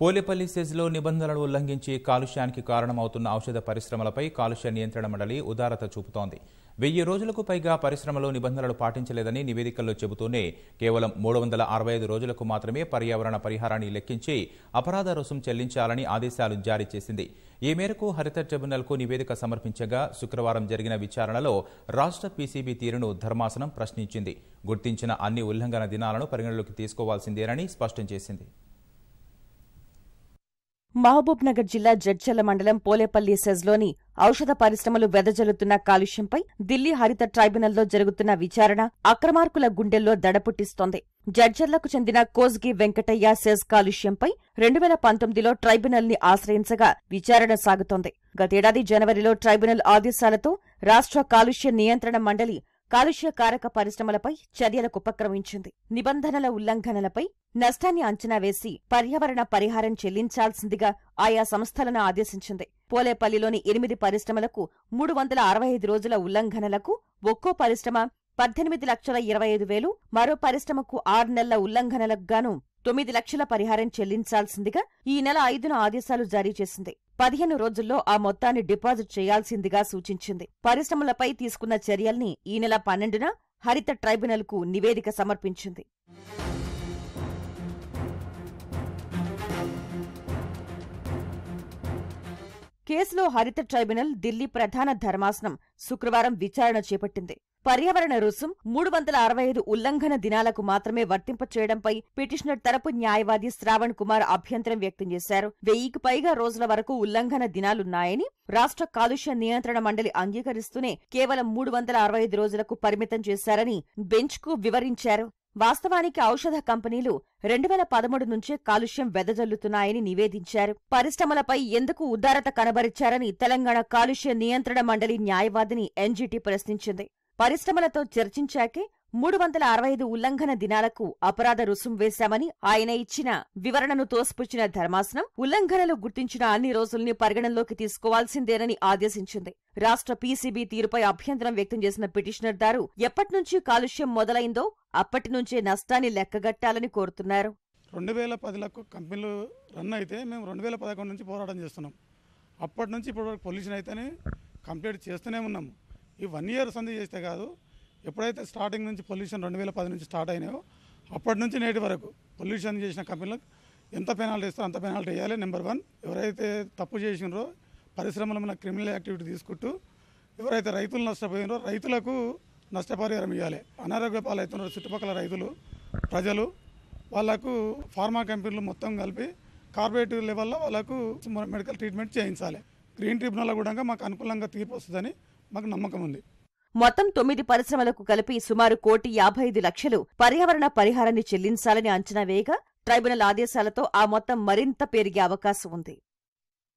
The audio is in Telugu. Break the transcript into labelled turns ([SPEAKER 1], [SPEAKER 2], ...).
[SPEAKER 1] పోలేపల్లి సెజ్లో నిబంధనలు ఉల్లంఘించి కాలుష్యానికి కారణమవుతున్న ఔషధ పరిశ్రమలపై కాలుష్య నియంత్రణ మండలి ఉదారత చూపుతోంది వెయ్యి రోజులకు పైగా పరిశ్రమలు నిబంధనలు పాటించలేదని నివేదికల్లో చెబుతూనే కేవలం మూడు వందల అరవై ఐదు రోజులకు మాత్రమే పర్యావరణ పరిహారాన్ని లెక్కించి అపరాధ రుసుం చెల్లించాలని ఆదేశాలు జారీ చేసింది ఈ మేరకు హరిత ట్రిబ్యునల్కు నివేదిక సమర్పించగా శుక్రవారం జరిగిన విచారణలో రాష్ట్ర పీసీబీ తీరును ధర్మాసనం ప్రశ్నించింది గుర్తించిన అన్ని ఉల్లంఘన దినాలను పరిగణలోకి తీసుకోవాల్సిందేనని స్పష్టం చేసింది
[SPEAKER 2] మహబూబ్నగర్ జిల్లా జడ్చల మండలం పోలేపల్లి సెజ్లోని ఔషధ పరిశ్రమలు వెదజల్లుతున్న కాలుష్యంపై ఢిల్లీ హరిత ట్రైబ్యునల్లో జరుగుతున్న విచారణ అక్రమార్కుల గుండెల్లో దడపుట్టిస్తోంది జడ్జర్లకు చెందిన కోజ్గి వెంకటయ్య సెజ్ కాలుష్యంపై రెండు వేల పంతొమ్మిదిలో ట్రైబ్యునల్ ని ఆశ్రయించగా విచారణ సాగుతోంది గతేడాది జనవరిలో ట్రైబ్యునల్ ఆదేశాలతో రాష్ట్ర కాలుష్య నియంత్రణ మండలి కాలుష్య కారక పరిశ్రమలపై చర్యలకు ఉపక్రమించింది నిబంధనల ఉల్లంఘనలపై నష్టాన్ని అంచనా వేసి పర్యావరణ పరిహారం చెల్లించాల్సిందిగా ఆయా సంస్థలను ఆదేశించింది పోలేపల్లిలోని ఎనిమిది పరిశ్రమలకు మూడు వందల అరవై ఐదు రోజుల ఉల్లంఘనలకు ఒక్కో పరిశ్రమ పద్దెనిమిది లక్షల ఇరవై ఐదు వేలు మరో పరిశ్రమకు ఆరు నెలల ఉల్లంఘనలకు గాను తొమ్మిది లక్షల పరిహారం చెల్లించాల్సిందిగా ఈ నెల ఐదున ఆదేశాలు జారీ చేసింది పదిహేను రోజుల్లో ఆ మొత్తాన్ని డిపాజిట్ చేయాల్సిందిగా సూచించింది పరిశ్రమలపై తీసుకున్న చర్యల్ని ఈ నెల పన్నెండున హరిత ట్రైబ్యునల్కు నివేదిక సమర్పించింది కేసులో హరిత ట్రైబ్యునల్ ఢిల్లీ ప్రధాన ధర్మాసనం శుక్రవారం విచారణ చేపట్టింది పర్యావరణ రుసుం మూడు వందల అరవై ఐదు ఉల్లంఘన దినాలకు మాత్రమే వర్తింపచేయడంపై పిటిషనర్ తరపు న్యాయవాది శ్రావణ్ కుమార్ అభ్యంతరం వ్యక్తం చేశారు వెయ్యికి పైగా రోజుల వరకు ఉల్లంఘన దినాలున్నాయని రాష్ట్ర కాలుష్య నియంత్రణ మండలి అంగీకరిస్తూనే కేవలం మూడు వందల అరవై ఐదు రోజులకు పరిమితం చేశారని బెంచ్కు వివరించారు వాస్తవానికి ఔషధ కంపెనీలు రెండు వేల పదమూడు నుంచే కాలుష్యం వెదజల్లుతున్నాయని నివేదించారు పరిశ్రమలపై ఎందుకు ఉదారత కనబరిచారని తెలంగాణ కాలుష్య నియంత్రణ మండలి న్యాయవాదిని ఎన్జీటీ ప్రశ్నించింది పరిశ్రమలతో చర్చించాకే మూడు వందల అరవై ఐదు ఉల్లంఘన దినాలకు అపరాధ రుసుం వేశామని ఆయన ఇచ్చిన వివరణను తోసిపుచ్చిన ధర్మాసనం ఉల్లంఘనలు గుర్తించిన అన్ని రోజుల్ని పరిగణనలోకి తీసుకోవాల్సిందేనని ఆదేశించింది రాష్ట్ర పీసీబీ తీరుపై అభ్యంతరం వ్యక్తం చేసిన పిటిషనర్ దారు ఎప్పటినుంచి కాలుష్యం మొదలైందో అప్పటి నుంచే నష్టాన్ని లెక్కగట్టాలని కోరుతున్నారు రెండు వేల పదిలకు కంపెనీలు
[SPEAKER 3] రన్ అయితే మేము రెండు వేల పదకొండు నుంచి పోరాటం చేస్తున్నాం అప్పటి నుంచి ఇప్పటివరకు పొల్యూషన్ అయితేనే కంప్లీట్ చేస్తూనే ఉన్నాము ఈ వన్ ఇయర్ సంధి చేస్తే కాదు ఎప్పుడైతే స్టార్టింగ్ నుంచి పొల్యూషన్ రెండు వేల పది నుంచి స్టార్ట్ అయినాయో అప్పటి నుంచి నేటి వరకు పొల్యూషన్ చేసిన కంపెనీలకు ఎంత పెనాల్టీ ఇస్తారో అంత పెనాల్టీ వేయాలి నెంబర్ వన్ ఎవరైతే తప్పు చేసినారో పరిశ్రమల మీద క్రిమినల్ యాక్టివిటీ తీసుకుంటూ ఎవరైతే రైతులు నష్టపోయినారో రైతులకు నష్టపరిహారం ఇవ్వాలి అనారోగ్య పాలైతున్న చుట్టుపక్కల రైతులు ప్రజలు వాళ్ళకు ఫార్మా కంపెనీలు మొత్తం కలిపి కార్పొరేటివ్ లెవెల్లో వాళ్ళకు మెడికల్ ట్రీట్మెంట్ చేయించాలి గ్రీన్ ట్రిబ్యునల్ కూడా మాకు అనుకూలంగా తీర్పు వస్తుందని మాకు
[SPEAKER 2] నమ్మకం ఉంది మొత్తం తొమ్మిది పరిశ్రమలకు కలిపి సుమారు కోటి యాభై ఐదు లక్షలు పర్యావరణ పరిహారాన్ని చెల్లించాలని అంచనా వేయగా ట్రైబునల్ ఆదేశాలతో ఆ మొత్తం మరింత పెరిగే అవకాశం ఉంది